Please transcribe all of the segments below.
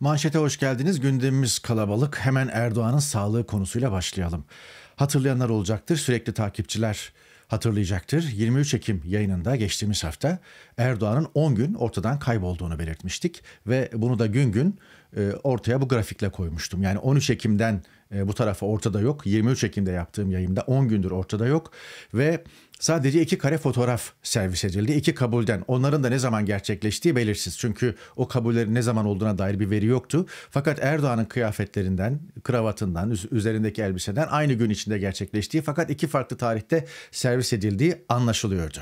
Manşete hoş geldiniz. Gündemimiz kalabalık. Hemen Erdoğan'ın sağlığı konusuyla başlayalım. Hatırlayanlar olacaktır. Sürekli takipçiler hatırlayacaktır. 23 Ekim yayınında geçtiğimiz hafta Erdoğan'ın 10 gün ortadan kaybolduğunu belirtmiştik ve bunu da gün gün e, ortaya bu grafikle koymuştum. Yani 13 Ekim'den e, bu tarafa ortada yok. 23 Ekim'de yaptığım yayında 10 gündür ortada yok. Ve sadece iki kare fotoğraf servis edildi. İki kabulden. Onların da ne zaman gerçekleştiği belirsiz. Çünkü o kabullerin ne zaman olduğuna dair bir veri yoktu. Fakat Erdoğan'ın kıyafetlerinden, kravatından, üzerindeki elbiseden aynı gün içinde gerçekleştiği fakat iki farklı tarihte servis edildiği anlaşılıyordu.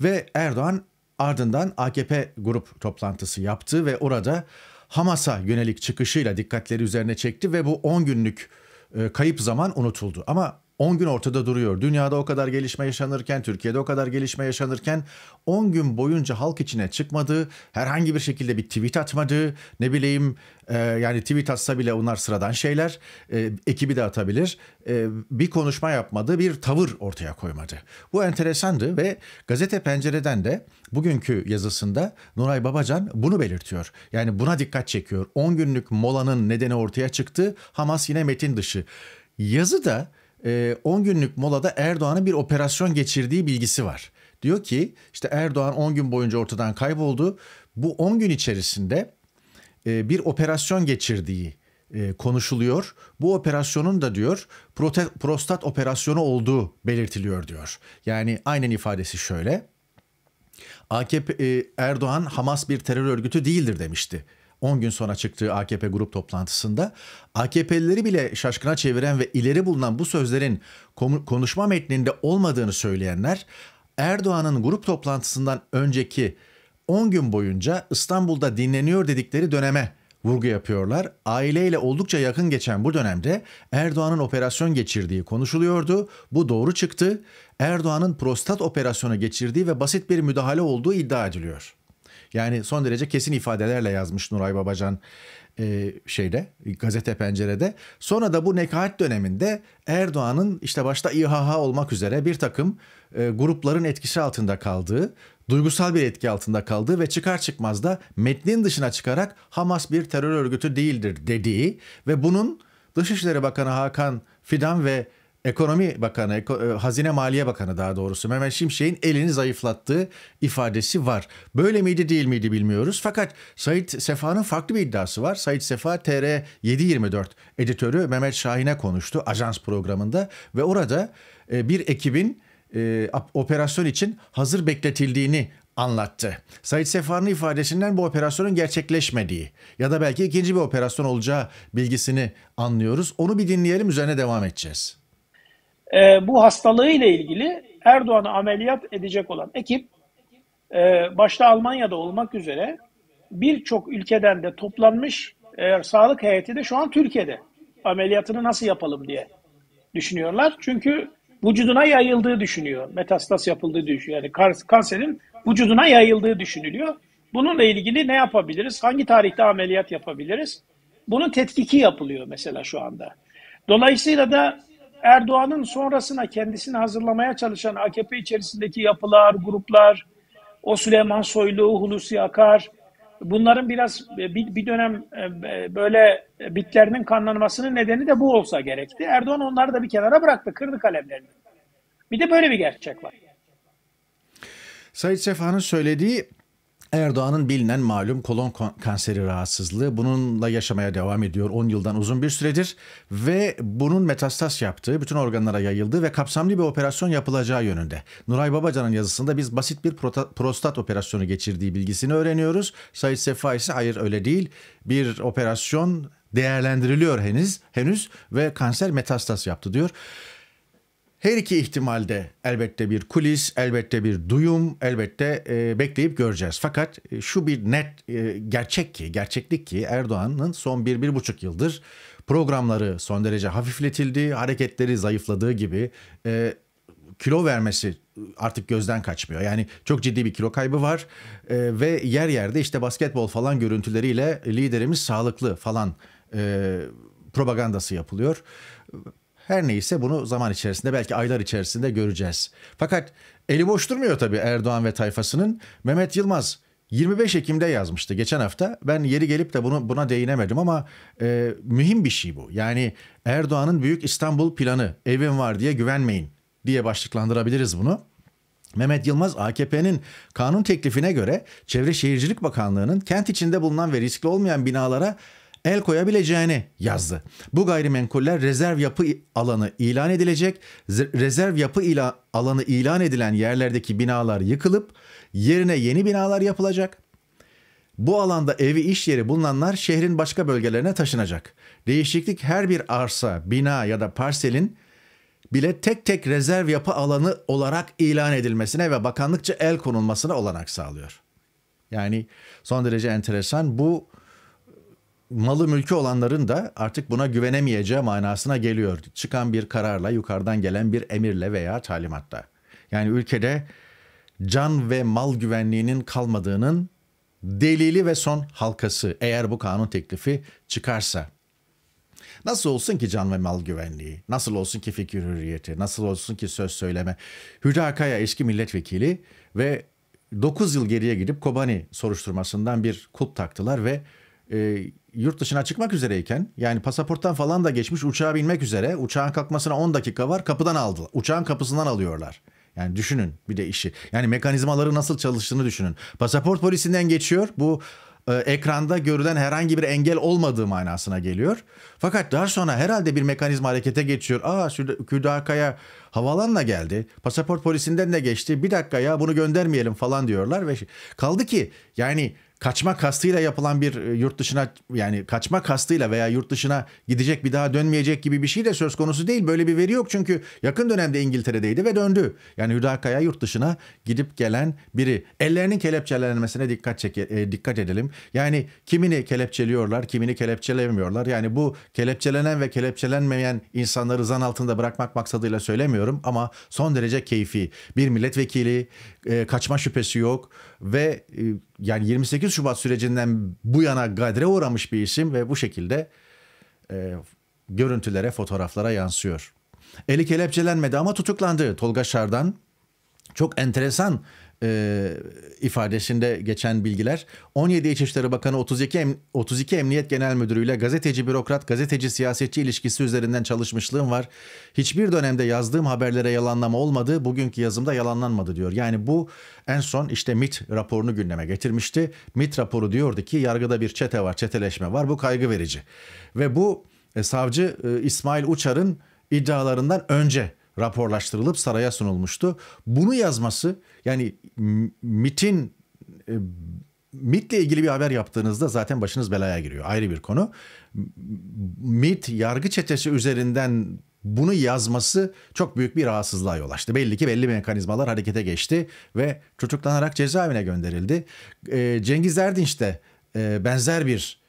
Ve Erdoğan ardından AKP grup toplantısı yaptı ve orada Hamas'a yönelik çıkışıyla dikkatleri üzerine çekti ve bu 10 günlük e, kayıp zaman unutuldu. Ama 10 gün ortada duruyor. Dünyada o kadar gelişme yaşanırken, Türkiye'de o kadar gelişme yaşanırken 10 gün boyunca halk içine çıkmadığı, herhangi bir şekilde bir tweet atmadığı, ne bileyim e, yani tweet atsa bile onlar sıradan şeyler, e, ekibi de atabilir, e, bir konuşma yapmadı, bir tavır ortaya koymadı. Bu enteresandı ve Gazete Pencere'den de bugünkü yazısında Nuray Babacan bunu belirtiyor. Yani buna dikkat çekiyor. 10 günlük molanın nedeni ortaya çıktı, Hamas yine metin dışı. Yazı da 10 ee, günlük molada Erdoğan'ın bir operasyon geçirdiği bilgisi var. Diyor ki işte Erdoğan 10 gün boyunca ortadan kayboldu. Bu 10 gün içerisinde e, bir operasyon geçirdiği e, konuşuluyor. Bu operasyonun da diyor prostat operasyonu olduğu belirtiliyor diyor. Yani aynen ifadesi şöyle. AKP e, Erdoğan Hamas bir terör örgütü değildir demişti 10 gün sonra çıktığı AKP grup toplantısında AKP'lileri bile şaşkına çeviren ve ileri bulunan bu sözlerin konuşma metninde olmadığını söyleyenler Erdoğan'ın grup toplantısından önceki 10 gün boyunca İstanbul'da dinleniyor dedikleri döneme vurgu yapıyorlar. Aileyle oldukça yakın geçen bu dönemde Erdoğan'ın operasyon geçirdiği konuşuluyordu. Bu doğru çıktı. Erdoğan'ın prostat operasyonu geçirdiği ve basit bir müdahale olduğu iddia ediliyor. Yani son derece kesin ifadelerle yazmış Nuray Babacan e, şeyde gazete pencerede. Sonra da bu nekaat döneminde Erdoğan'ın işte başta İHH olmak üzere bir takım e, grupların etkisi altında kaldığı, duygusal bir etki altında kaldığı ve çıkar çıkmaz da metnin dışına çıkarak Hamas bir terör örgütü değildir dediği ve bunun Dışişleri Bakanı Hakan Fidan ve Ekonomi Bakanı, e, Hazine Maliye Bakanı daha doğrusu Mehmet Şimşek'in elini zayıflattığı ifadesi var. Böyle miydi değil miydi bilmiyoruz. Fakat Sait Sefa'nın farklı bir iddiası var. Sait Sefa TR 724 editörü Mehmet Şahin'e konuştu ajans programında ve orada e, bir ekibin e, operasyon için hazır bekletildiğini anlattı. Said Sefa'nın ifadesinden bu operasyonun gerçekleşmediği ya da belki ikinci bir operasyon olacağı bilgisini anlıyoruz. Onu bir dinleyelim üzerine devam edeceğiz e, bu ile ilgili Erdoğan'ı ameliyat edecek olan ekip e, başta Almanya'da olmak üzere birçok ülkeden de toplanmış e, sağlık heyeti de şu an Türkiye'de ameliyatını nasıl yapalım diye düşünüyorlar. Çünkü vücuduna yayıldığı düşünüyor. Metastas yapıldığı düşünüyor. Yani kanserin vücuduna yayıldığı düşünülüyor. Bununla ilgili ne yapabiliriz? Hangi tarihte ameliyat yapabiliriz? Bunun tetkiki yapılıyor mesela şu anda. Dolayısıyla da Erdoğan'ın sonrasına kendisini hazırlamaya çalışan AKP içerisindeki yapılar, gruplar, o Süleyman Soylu, Hulusi Akar, bunların biraz e, bir, dönem e, böyle e, bitlerinin kanlanmasının nedeni de bu olsa gerekti. Erdoğan onları da bir kenara bıraktı, kırdı kalemlerini. Bir de böyle bir gerçek var. Sayit Sefa'nın söylediği Erdoğan'ın bilinen malum kolon kanseri rahatsızlığı bununla yaşamaya devam ediyor 10 yıldan uzun bir süredir ve bunun metastas yaptığı bütün organlara yayıldığı ve kapsamlı bir operasyon yapılacağı yönünde. Nuray Babacan'ın yazısında biz basit bir prostat operasyonu geçirdiği bilgisini öğreniyoruz. Said Sefa ise hayır öyle değil bir operasyon değerlendiriliyor henüz henüz ve kanser metastas yaptı diyor. Her iki ihtimalde elbette bir kulis, elbette bir duyum, elbette e, bekleyip göreceğiz. Fakat e, şu bir net e, gerçek ki, gerçeklik ki Erdoğan'ın son bir, bir buçuk yıldır programları son derece hafifletildi, hareketleri zayıfladığı gibi e, kilo vermesi artık gözden kaçmıyor. Yani çok ciddi bir kilo kaybı var e, ve yer yerde işte basketbol falan görüntüleriyle liderimiz sağlıklı falan e, propagandası yapılıyor. Her neyse bunu zaman içerisinde belki aylar içerisinde göreceğiz. Fakat eli boş durmuyor tabii Erdoğan ve tayfasının. Mehmet Yılmaz 25 Ekim'de yazmıştı geçen hafta. Ben yeri gelip de bunu buna değinemedim ama e, mühim bir şey bu. Yani Erdoğan'ın büyük İstanbul planı evin var diye güvenmeyin diye başlıklandırabiliriz bunu. Mehmet Yılmaz AKP'nin kanun teklifine göre Çevre Şehircilik Bakanlığı'nın kent içinde bulunan ve riskli olmayan binalara el koyabileceğini yazdı. Bu gayrimenkuller rezerv yapı alanı ilan edilecek. Rezerv yapı ila, alanı ilan edilen yerlerdeki binalar yıkılıp yerine yeni binalar yapılacak. Bu alanda evi iş yeri bulunanlar şehrin başka bölgelerine taşınacak. Değişiklik her bir arsa, bina ya da parselin bile tek tek rezerv yapı alanı olarak ilan edilmesine ve bakanlıkça el konulmasına olanak sağlıyor. Yani son derece enteresan bu malı mülkü olanların da artık buna güvenemeyeceği manasına geliyor. Çıkan bir kararla, yukarıdan gelen bir emirle veya talimatla. Yani ülkede can ve mal güvenliğinin kalmadığının delili ve son halkası eğer bu kanun teklifi çıkarsa. Nasıl olsun ki can ve mal güvenliği? Nasıl olsun ki fikir hürriyeti? Nasıl olsun ki söz söyleme? Hüda Kaya eski milletvekili ve 9 yıl geriye gidip Kobani soruşturmasından bir kulp taktılar ve e, yurt dışına çıkmak üzereyken yani pasaporttan falan da geçmiş uçağa binmek üzere uçağın kalkmasına 10 dakika var kapıdan aldı. Uçağın kapısından alıyorlar. Yani düşünün bir de işi. Yani mekanizmaları nasıl çalıştığını düşünün. Pasaport polisinden geçiyor. Bu e, ekranda görülen herhangi bir engel olmadığı manasına geliyor. Fakat daha sonra herhalde bir mekanizma harekete geçiyor. Aa Küdahya'ya havalanla geldi. Pasaport polisinden de geçti. Bir dakika ya bunu göndermeyelim falan diyorlar ve şey, kaldı ki yani kaçma kastıyla yapılan bir e, yurt dışına yani kaçma kastıyla veya yurt dışına gidecek bir daha dönmeyecek gibi bir şey de söz konusu değil. Böyle bir veri yok çünkü yakın dönemde İngiltere'deydi ve döndü. Yani Kaya yurt dışına gidip gelen biri. Ellerinin kelepçelenmesine dikkat çeke, e, dikkat edelim. Yani kimini kelepçeliyorlar, kimini kelepçelemiyorlar. Yani bu kelepçelenen ve kelepçelenmeyen insanları zan altında bırakmak maksadıyla söylemiyorum ama son derece keyfi. Bir milletvekili, e, kaçma şüphesi yok ve yani 28 Şubat sürecinden bu yana gadre uğramış bir isim ve bu şekilde e, görüntülere, fotoğraflara yansıyor. Eli kelepçelenmedi ama tutuklandı. Tolga Şardan çok enteresan e, ifadesinde geçen bilgiler. 17 İçişleri Bakanı 32, em, 32 Emniyet Genel Müdürü ile gazeteci, bürokrat, gazeteci, siyasetçi ilişkisi üzerinden çalışmışlığım var. Hiçbir dönemde yazdığım haberlere yalanlama olmadı, bugünkü yazımda yalanlanmadı diyor. Yani bu en son işte MIT raporunu gündeme getirmişti. MIT raporu diyordu ki yargıda bir çete var, çeteleşme var. Bu kaygı verici. Ve bu e, savcı e, İsmail Uçar'ın iddialarından önce raporlaştırılıp saraya sunulmuştu. Bunu yazması yani MIT'in e, MIT'le ilgili bir haber yaptığınızda zaten başınız belaya giriyor. Ayrı bir konu. MIT yargı çetesi üzerinden bunu yazması çok büyük bir rahatsızlığa yol açtı. Belli ki belli mekanizmalar harekete geçti ve çocuklanarak cezaevine gönderildi. E, Cengiz Erdinç de e, benzer bir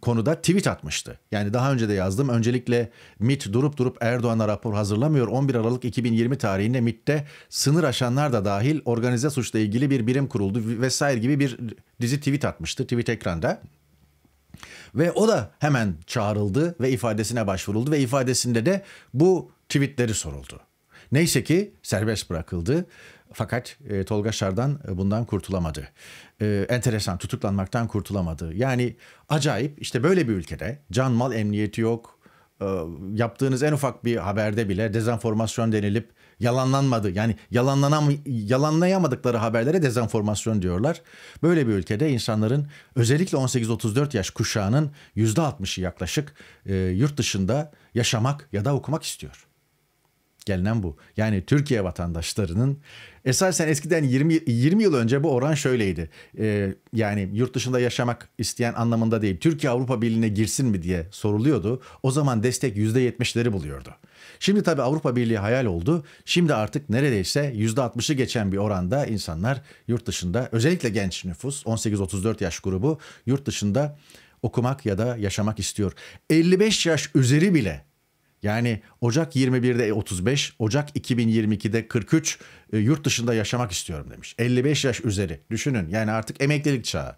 konuda tweet atmıştı. Yani daha önce de yazdım. Öncelikle MIT durup durup Erdoğan'a rapor hazırlamıyor. 11 Aralık 2020 tarihinde MIT'te sınır aşanlar da dahil organize suçla ilgili bir birim kuruldu vesaire gibi bir dizi tweet atmıştı. Tweet ekranda. Ve o da hemen çağrıldı ve ifadesine başvuruldu ve ifadesinde de bu tweetleri soruldu. Neyse ki serbest bırakıldı fakat e, Tolga Şardan e, bundan kurtulamadı. E, enteresan tutuklanmaktan kurtulamadı. Yani acayip işte böyle bir ülkede can mal emniyeti yok. E, yaptığınız en ufak bir haberde bile dezenformasyon denilip yalanlanmadı. Yani yalanlanam yalanlayamadıkları haberlere dezenformasyon diyorlar. Böyle bir ülkede insanların özellikle 18-34 yaş kuşağının %60'ı yaklaşık e, yurt dışında yaşamak ya da okumak istiyor. Gelinen bu. Yani Türkiye vatandaşlarının esasen eskiden 20, 20 yıl önce bu oran şöyleydi. Ee, yani yurt dışında yaşamak isteyen anlamında değil. Türkiye Avrupa Birliği'ne girsin mi diye soruluyordu. O zaman destek %70'leri buluyordu. Şimdi tabii Avrupa Birliği hayal oldu. Şimdi artık neredeyse %60'ı geçen bir oranda insanlar yurt dışında özellikle genç nüfus 18-34 yaş grubu yurt dışında okumak ya da yaşamak istiyor. 55 yaş üzeri bile yani Ocak 21'de 35, e, Ocak 2022'de 43 e, yurt dışında yaşamak istiyorum demiş. 55 yaş üzeri düşünün yani artık emeklilik çağı.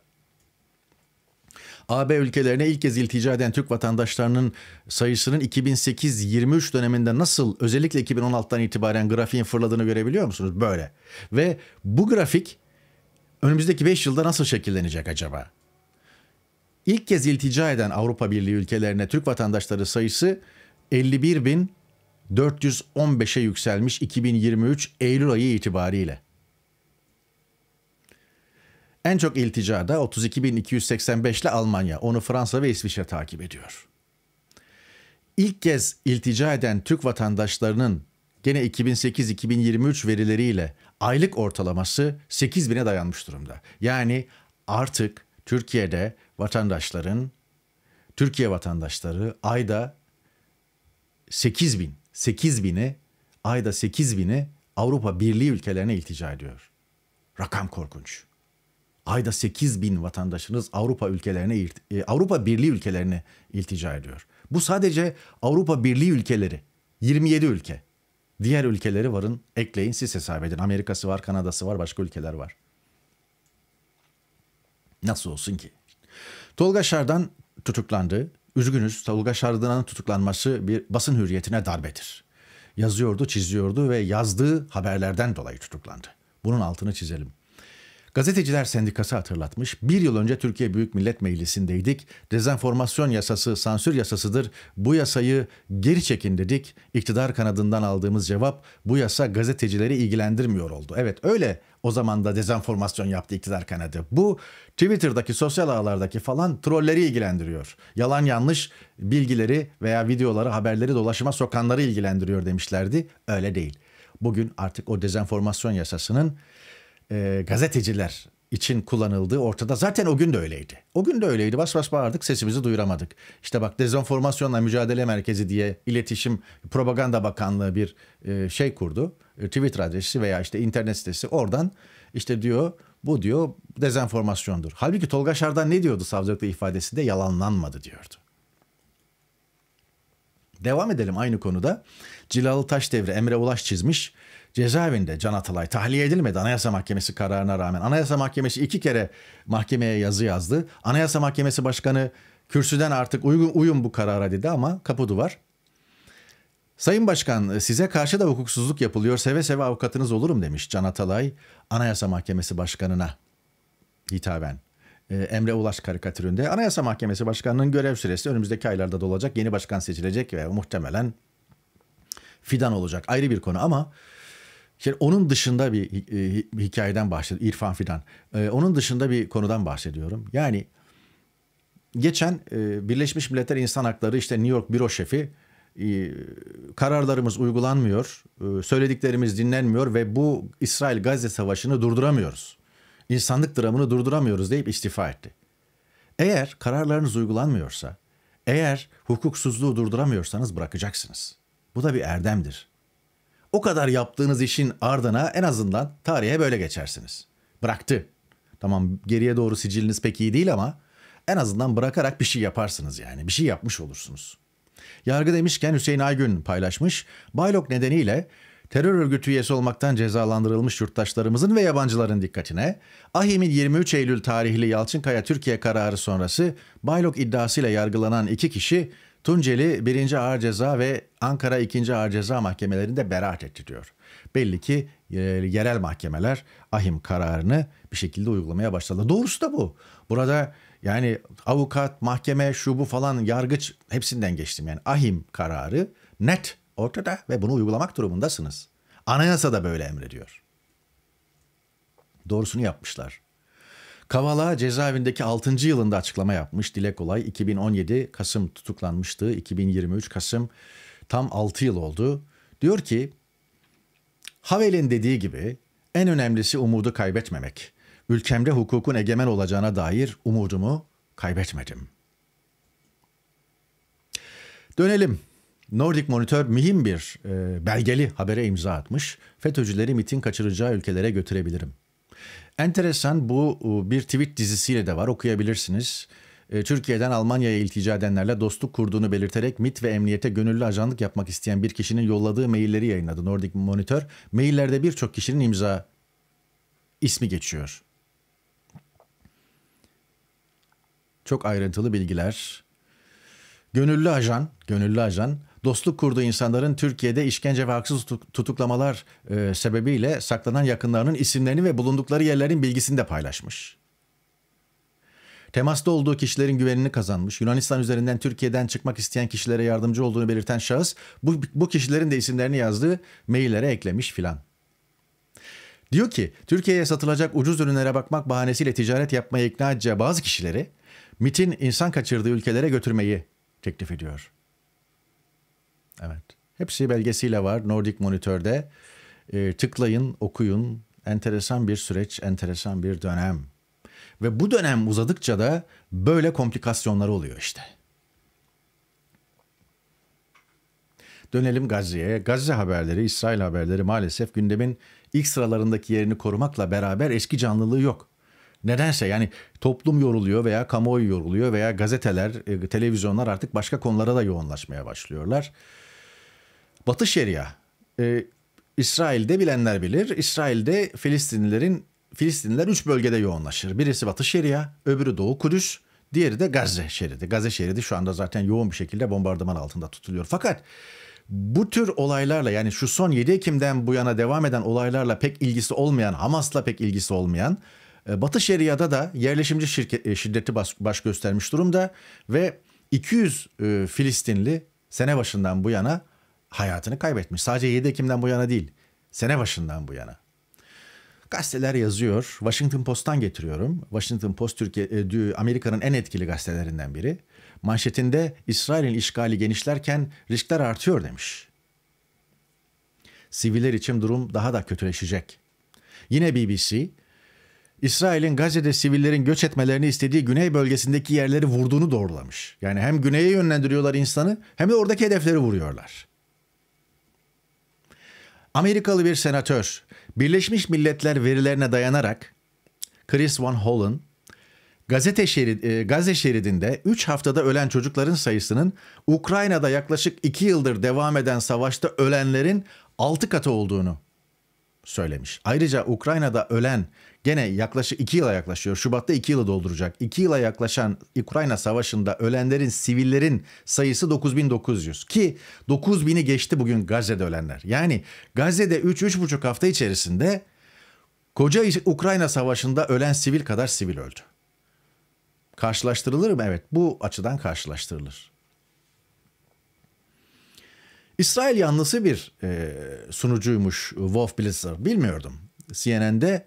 AB ülkelerine ilk kez iltica eden Türk vatandaşlarının sayısının 2008-23 döneminde nasıl özellikle 2016'dan itibaren grafiğin fırladığını görebiliyor musunuz? Böyle. Ve bu grafik önümüzdeki 5 yılda nasıl şekillenecek acaba? İlk kez iltica eden Avrupa Birliği ülkelerine Türk vatandaşları sayısı 51.415'e yükselmiş 2023 Eylül ayı itibariyle. En çok iltica da 32.285 ile Almanya, onu Fransa ve İsviçre takip ediyor. İlk kez iltica eden Türk vatandaşlarının gene 2008-2023 verileriyle aylık ortalaması 8000'e dayanmış durumda. Yani artık Türkiye'de vatandaşların Türkiye vatandaşları ayda 8 bin, 8 bini, ayda 8 bini Avrupa Birliği ülkelerine iltica ediyor. Rakam korkunç. Ayda 8 bin vatandaşınız Avrupa ülkelerine e, Avrupa Birliği ülkelerine iltica ediyor. Bu sadece Avrupa Birliği ülkeleri. 27 ülke. Diğer ülkeleri varın, ekleyin, siz hesap edin. Amerika'sı var, Kanada'sı var, başka ülkeler var. Nasıl olsun ki? Tolga Şardan tutuklandı. Üzgünüz Tolga Şardınan'ın tutuklanması bir basın hürriyetine darbedir. Yazıyordu, çiziyordu ve yazdığı haberlerden dolayı tutuklandı. Bunun altını çizelim. Gazeteciler Sendikası hatırlatmış. Bir yıl önce Türkiye Büyük Millet Meclisi'ndeydik. Dezenformasyon yasası sansür yasasıdır. Bu yasayı geri çekin dedik. İktidar kanadından aldığımız cevap bu yasa gazetecileri ilgilendirmiyor oldu. Evet öyle o zaman da dezenformasyon yaptı iktidar kanadı. Bu Twitter'daki sosyal ağlardaki falan trolleri ilgilendiriyor. Yalan yanlış bilgileri veya videoları haberleri dolaşıma sokanları ilgilendiriyor demişlerdi. Öyle değil. Bugün artık o dezenformasyon yasasının e, gazeteciler için kullanıldığı ortada. Zaten o gün de öyleydi. O gün de öyleydi. Bas bas bağırdık sesimizi duyuramadık. İşte bak dezenformasyonla mücadele merkezi diye iletişim propaganda bakanlığı bir e, şey kurdu. E, Twitter adresi veya işte internet sitesi oradan işte diyor bu diyor dezenformasyondur. Halbuki Tolga Şardan ne diyordu savcılıkta ifadesinde yalanlanmadı diyordu. Devam edelim aynı konuda. Cilalı Taş Devri Emre Ulaş çizmiş cezaevinde Can Atalay tahliye edilmedi Anayasa Mahkemesi kararına rağmen. Anayasa Mahkemesi iki kere mahkemeye yazı yazdı. Anayasa Mahkemesi Başkanı kürsüden artık uygun uyum bu karara dedi ama kapı duvar. Sayın Başkan size karşı da hukuksuzluk yapılıyor seve seve avukatınız olurum demiş Can Atalay Anayasa Mahkemesi Başkanı'na hitaben. Ee, Emre Ulaş karikatüründe Anayasa Mahkemesi Başkanı'nın görev süresi önümüzdeki aylarda dolacak. Yeni başkan seçilecek ve muhtemelen fidan olacak. Ayrı bir konu ama Şimdi onun dışında bir e, hikayeden bahsediyorum. İrfan filan. E, onun dışında bir konudan bahsediyorum. Yani geçen e, Birleşmiş Milletler İnsan Hakları işte New York büro şefi kararlarımız uygulanmıyor, söylediklerimiz dinlenmiyor ve bu İsrail-Gazze savaşını durduramıyoruz. İnsanlık dramını durduramıyoruz deyip istifa etti. Eğer kararlarınız uygulanmıyorsa, eğer hukuksuzluğu durduramıyorsanız bırakacaksınız. Bu da bir erdemdir. O kadar yaptığınız işin ardına en azından tarihe böyle geçersiniz. Bıraktı. Tamam geriye doğru siciliniz pek iyi değil ama en azından bırakarak bir şey yaparsınız yani. Bir şey yapmış olursunuz. Yargı demişken Hüseyin Aygün paylaşmış. Baylok nedeniyle terör örgütü üyesi olmaktan cezalandırılmış yurttaşlarımızın ve yabancıların dikkatine Ahim'in 23 Eylül tarihli Yalçınkaya Türkiye kararı sonrası Baylok iddiasıyla yargılanan iki kişi Tunceli 1. Ağır Ceza ve Ankara 2. Ağır Ceza mahkemelerinde beraat etti diyor. Belli ki e, yerel mahkemeler ahim kararını bir şekilde uygulamaya başladı. Doğrusu da bu. Burada yani avukat, mahkeme, şu bu falan yargıç hepsinden geçtim. Yani ahim kararı net ortada ve bunu uygulamak durumundasınız. Anayasa da böyle emrediyor. Doğrusunu yapmışlar. Kavala cezaevindeki 6. yılında açıklama yapmış. Dile kolay 2017 Kasım tutuklanmıştı. 2023 Kasım tam 6 yıl oldu. Diyor ki Havel'in dediği gibi en önemlisi umudu kaybetmemek. Ülkemde hukukun egemen olacağına dair umudumu kaybetmedim. Dönelim. Nordic Monitör mühim bir e, belgeli habere imza atmış. FETÖ'cüleri miting kaçıracağı ülkelere götürebilirim. Enteresan bu bir tweet dizisiyle de var okuyabilirsiniz. E, Türkiye'den Almanya'ya iltica edenlerle dostluk kurduğunu belirterek MIT ve emniyete gönüllü ajanlık yapmak isteyen bir kişinin yolladığı mailleri yayınladı Nordic Monitor. Maillerde birçok kişinin imza ismi geçiyor. Çok ayrıntılı bilgiler. Gönüllü ajan, gönüllü ajan dostluk kurduğu insanların Türkiye'de işkence ve haksız tutuklamalar e, sebebiyle saklanan yakınlarının isimlerini ve bulundukları yerlerin bilgisini de paylaşmış. Temasta olduğu kişilerin güvenini kazanmış, Yunanistan üzerinden Türkiye'den çıkmak isteyen kişilere yardımcı olduğunu belirten şahıs, bu, bu kişilerin de isimlerini yazdığı maillere eklemiş filan. Diyor ki, Türkiye'ye satılacak ucuz ürünlere bakmak bahanesiyle ticaret yapmaya ikna edeceği bazı kişileri, MIT'in insan kaçırdığı ülkelere götürmeyi teklif ediyor.'' Evet. Hepsi belgesiyle var Nordic Monitör'de. Ee, e, tıklayın, okuyun. Enteresan bir süreç, enteresan bir dönem. Ve bu dönem uzadıkça da böyle komplikasyonları oluyor işte. Dönelim Gazze'ye. Gazze haberleri, İsrail haberleri maalesef gündemin ilk sıralarındaki yerini korumakla beraber eski canlılığı yok. Nedense yani toplum yoruluyor veya kamuoyu yoruluyor veya gazeteler, e, televizyonlar artık başka konulara da yoğunlaşmaya başlıyorlar. Batı Şeria. E, İsrail'de bilenler bilir. İsrail'de Filistinlilerin Filistinliler üç bölgede yoğunlaşır. Birisi Batı Şeria, öbürü Doğu Kudüs, diğeri de Gazze şeridi. Gazze şeridi şu anda zaten yoğun bir şekilde bombardıman altında tutuluyor. Fakat bu tür olaylarla yani şu son 7 Ekim'den bu yana devam eden olaylarla pek ilgisi olmayan, Hamas'la pek ilgisi olmayan e, Batı Şeria'da da yerleşimci şirket, e, şiddeti baş, baş göstermiş durumda ve 200 e, Filistinli sene başından bu yana hayatını kaybetmiş. Sadece 7 Ekim'den bu yana değil. Sene başından bu yana. Gazeteler yazıyor. Washington Post'tan getiriyorum. Washington Post Türkiye e, Amerika'nın en etkili gazetelerinden biri. Manşetinde İsrail'in işgali genişlerken riskler artıyor demiş. Siviller için durum daha da kötüleşecek. Yine BBC, İsrail'in Gazze'de sivillerin göç etmelerini istediği güney bölgesindeki yerleri vurduğunu doğrulamış. Yani hem güneye yönlendiriyorlar insanı hem de oradaki hedefleri vuruyorlar. Amerikalı bir senatör Birleşmiş Milletler verilerine dayanarak Chris Van Hollen gazete şerid, e, Gazze şeridinde 3 haftada ölen çocukların sayısının Ukrayna'da yaklaşık 2 yıldır devam eden savaşta ölenlerin 6 katı olduğunu söylemiş. Ayrıca Ukrayna'da ölen gene yaklaşık 2 yıla yaklaşıyor. Şubat'ta 2 yılı dolduracak. 2 yıla yaklaşan Ukrayna Savaşı'nda ölenlerin, sivillerin sayısı 9900. Ki 9000'i geçti bugün Gazze'de ölenler. Yani Gazze'de 3-3,5 hafta içerisinde koca Ukrayna Savaşı'nda ölen sivil kadar sivil öldü. Karşılaştırılır mı? Evet bu açıdan karşılaştırılır. İsrail yanlısı bir e, sunucuymuş Wolf Blitzer. Bilmiyordum. CNN'de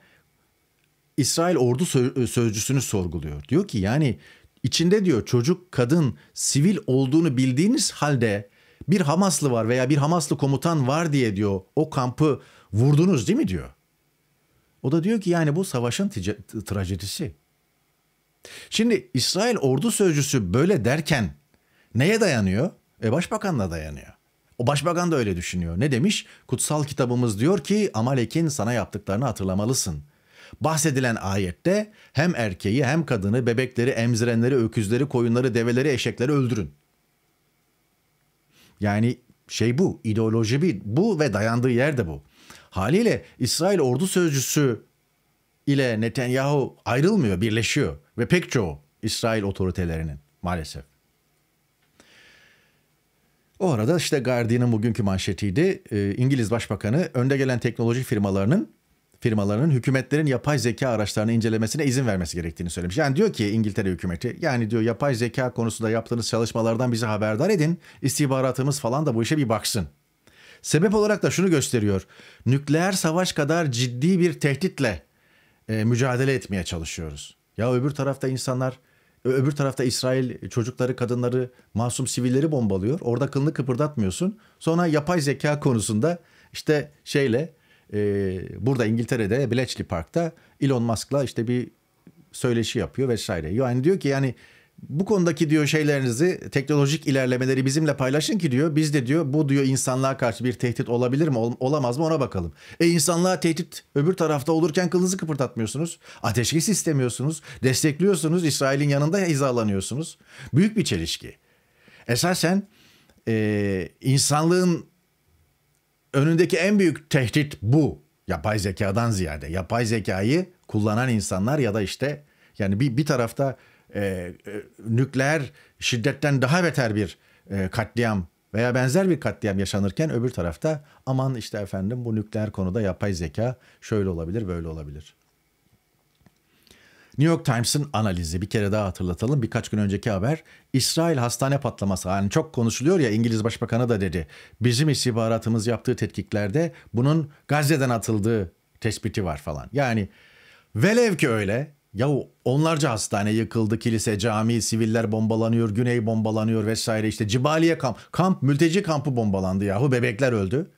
İsrail ordu sö- e, sözcüsünü sorguluyor. Diyor ki yani içinde diyor çocuk, kadın, sivil olduğunu bildiğiniz halde bir Hamaslı var veya bir Hamaslı komutan var diye diyor o kampı vurdunuz değil mi diyor. O da diyor ki yani bu savaşın tic- trajedisi. Şimdi İsrail ordu sözcüsü böyle derken neye dayanıyor? E başbakanla dayanıyor. O başbakan da öyle düşünüyor. Ne demiş? Kutsal kitabımız diyor ki Amalek'in sana yaptıklarını hatırlamalısın. Bahsedilen ayette hem erkeği hem kadını, bebekleri, emzirenleri, öküzleri, koyunları, develeri, eşekleri öldürün. Yani şey bu, ideoloji bir, bu ve dayandığı yer de bu. Haliyle İsrail ordu sözcüsü ile Netanyahu ayrılmıyor, birleşiyor ve pek çoğu İsrail otoritelerinin maalesef. O arada işte Guardian'ın bugünkü manşetiydi. E, İngiliz Başbakanı önde gelen teknoloji firmalarının firmalarının hükümetlerin yapay zeka araçlarını incelemesine izin vermesi gerektiğini söylemiş. Yani diyor ki İngiltere hükümeti yani diyor yapay zeka konusunda yaptığınız çalışmalardan bizi haberdar edin. İstihbaratımız falan da bu işe bir baksın. Sebep olarak da şunu gösteriyor. Nükleer savaş kadar ciddi bir tehditle e, mücadele etmeye çalışıyoruz. Ya öbür tarafta insanlar Öbür tarafta İsrail çocukları, kadınları, masum sivilleri bombalıyor. Orada kılını kıpırdatmıyorsun. Sonra yapay zeka konusunda işte şeyle e, burada İngiltere'de Bletchley Park'ta Elon Musk'la işte bir söyleşi yapıyor vesaire. Yani diyor ki yani bu konudaki diyor şeylerinizi teknolojik ilerlemeleri bizimle paylaşın ki diyor biz de diyor bu diyor insanlığa karşı bir tehdit olabilir mi ol, olamaz mı ona bakalım. E insanlığa tehdit öbür tarafta olurken kılınızı kıpırdatmıyorsunuz. Ateşkes istemiyorsunuz. Destekliyorsunuz. İsrail'in yanında hizalanıyorsunuz. Büyük bir çelişki. Esasen e, insanlığın önündeki en büyük tehdit bu. Yapay zekadan ziyade yapay zekayı kullanan insanlar ya da işte yani bir, bir tarafta e, e, nükleer şiddetten daha beter bir e, katliam veya benzer bir katliam yaşanırken öbür tarafta aman işte efendim bu nükleer konuda yapay zeka şöyle olabilir böyle olabilir. New York Times'ın analizi bir kere daha hatırlatalım. Birkaç gün önceki haber İsrail hastane patlaması. Yani çok konuşuluyor ya İngiliz Başbakanı da dedi. Bizim istihbaratımız yaptığı tetkiklerde bunun Gazze'den atıldığı tespiti var falan. Yani velev ki öyle ya onlarca hastane yıkıldı, kilise, cami, siviller bombalanıyor, güney bombalanıyor vesaire İşte Cibaliye kamp, kamp mülteci kampı bombalandı yahu bebekler öldü.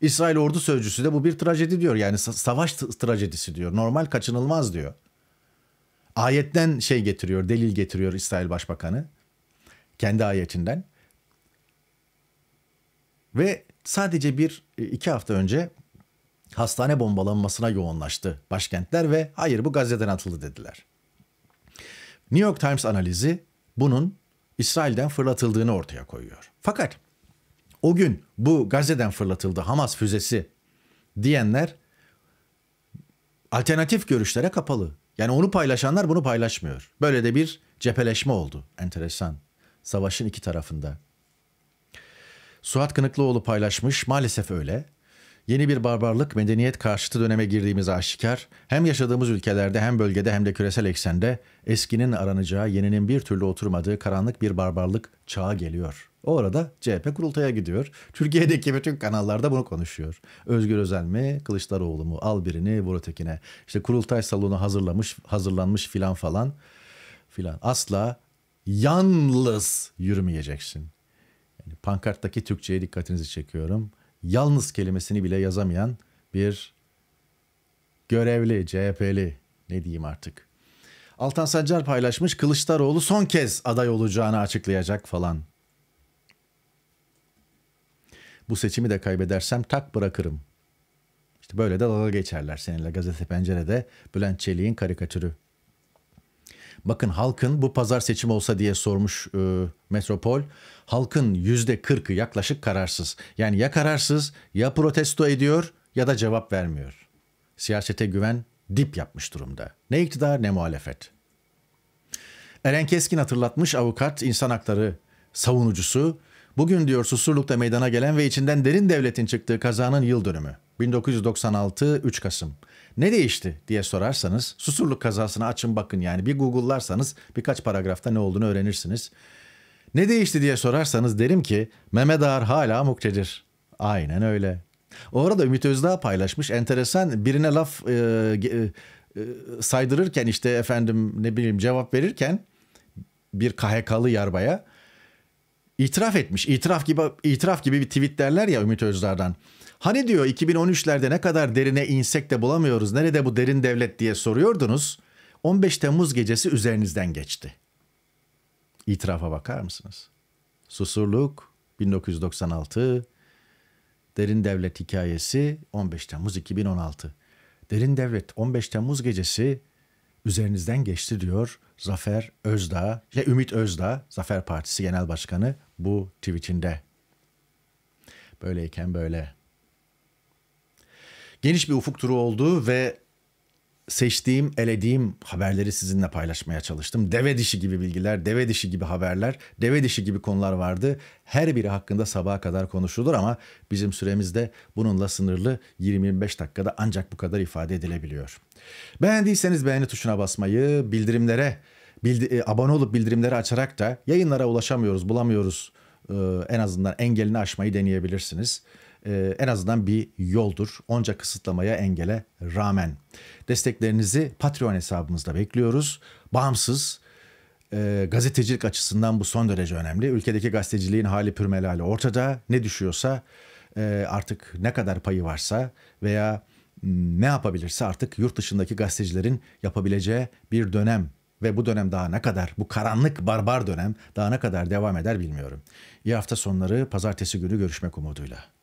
İsrail ordu sözcüsü de bu bir trajedi diyor yani savaş trajedisi diyor normal kaçınılmaz diyor. Ayetten şey getiriyor delil getiriyor İsrail Başbakanı kendi ayetinden ve sadece bir iki hafta önce hastane bombalanmasına yoğunlaştı başkentler ve hayır bu Gazze'den atıldı dediler. New York Times analizi bunun İsrail'den fırlatıldığını ortaya koyuyor. Fakat o gün bu Gazze'den fırlatıldı Hamas füzesi diyenler alternatif görüşlere kapalı. Yani onu paylaşanlar bunu paylaşmıyor. Böyle de bir cepheleşme oldu. Enteresan. Savaşın iki tarafında. Suat Kınıklıoğlu paylaşmış. Maalesef öyle. Yeni bir barbarlık, medeniyet karşıtı döneme girdiğimiz aşikar, hem yaşadığımız ülkelerde hem bölgede hem de küresel eksende eskinin aranacağı, yeninin bir türlü oturmadığı karanlık bir barbarlık çağa geliyor. O arada CHP kurultaya gidiyor. Türkiye'deki bütün kanallarda bunu konuşuyor. Özgür Özel mi, Kılıçdaroğlu mu, al birini vur ötekine. İşte kurultay salonu hazırlamış, hazırlanmış filan falan filan. Asla yalnız yürümeyeceksin. Yani pankarttaki Türkçe'ye dikkatinizi çekiyorum yalnız kelimesini bile yazamayan bir görevli, CHP'li ne diyeyim artık. Altan Sancar paylaşmış Kılıçdaroğlu son kez aday olacağını açıklayacak falan. Bu seçimi de kaybedersem tak bırakırım. İşte böyle de dalga geçerler seninle gazete pencerede Bülent Çelik'in karikatürü. Bakın halkın bu pazar seçim olsa diye sormuş e, Metropol. Halkın yüzde %40'ı yaklaşık kararsız. Yani ya kararsız ya protesto ediyor ya da cevap vermiyor. Siyasete güven dip yapmış durumda. Ne iktidar ne muhalefet. Eren Keskin hatırlatmış avukat, insan hakları savunucusu. Bugün diyor Susurluk'ta meydana gelen ve içinden derin devletin çıktığı kazanın yıl dönümü. 1996 3 Kasım. Ne değişti diye sorarsanız Susurluk kazasını açın bakın yani bir Google'larsanız birkaç paragrafta ne olduğunu öğrenirsiniz. Ne değişti diye sorarsanız derim ki Mehmet Ağar hala muktedir. Aynen öyle. O arada Ümit Özdağ paylaşmış enteresan birine laf e, e, e, saydırırken işte efendim ne bileyim cevap verirken bir KHK'lı yarbaya itiraf etmiş. İtiraf gibi itiraf gibi bir tweet derler ya Ümit Özdağ'dan. Hani diyor 2013'lerde ne kadar derine insek de bulamıyoruz. Nerede bu derin devlet diye soruyordunuz. 15 Temmuz gecesi üzerinizden geçti. İtirafa bakar mısınız? Susurluk 1996 Derin Devlet hikayesi 15 Temmuz 2016. Derin Devlet 15 Temmuz gecesi üzerinizden geçti diyor Zafer Özdağ, ya şey, Ümit Özdağ, Zafer Partisi Genel Başkanı bu tweetinde. Böyleyken böyle. Geniş bir ufuk turu oldu ve seçtiğim, elediğim haberleri sizinle paylaşmaya çalıştım. Deve dişi gibi bilgiler, deve dişi gibi haberler, deve dişi gibi konular vardı. Her biri hakkında sabaha kadar konuşulur ama bizim süremizde bununla sınırlı 25 dakikada ancak bu kadar ifade edilebiliyor. Beğendiyseniz beğeni tuşuna basmayı, bildirimlere bildi, e, abone olup bildirimleri açarak da yayınlara ulaşamıyoruz, bulamıyoruz. Ee, en azından engelini aşmayı deneyebilirsiniz e, en azından bir yoldur. Onca kısıtlamaya engele rağmen. Desteklerinizi Patreon hesabımızda bekliyoruz. Bağımsız, e, gazetecilik açısından bu son derece önemli. Ülkedeki gazeteciliğin hali pürmelali ortada. Ne düşüyorsa e, artık ne kadar payı varsa veya ne yapabilirse artık yurt dışındaki gazetecilerin yapabileceği bir dönem ve bu dönem daha ne kadar bu karanlık barbar dönem daha ne kadar devam eder bilmiyorum. İyi hafta sonları pazartesi günü görüşmek umuduyla.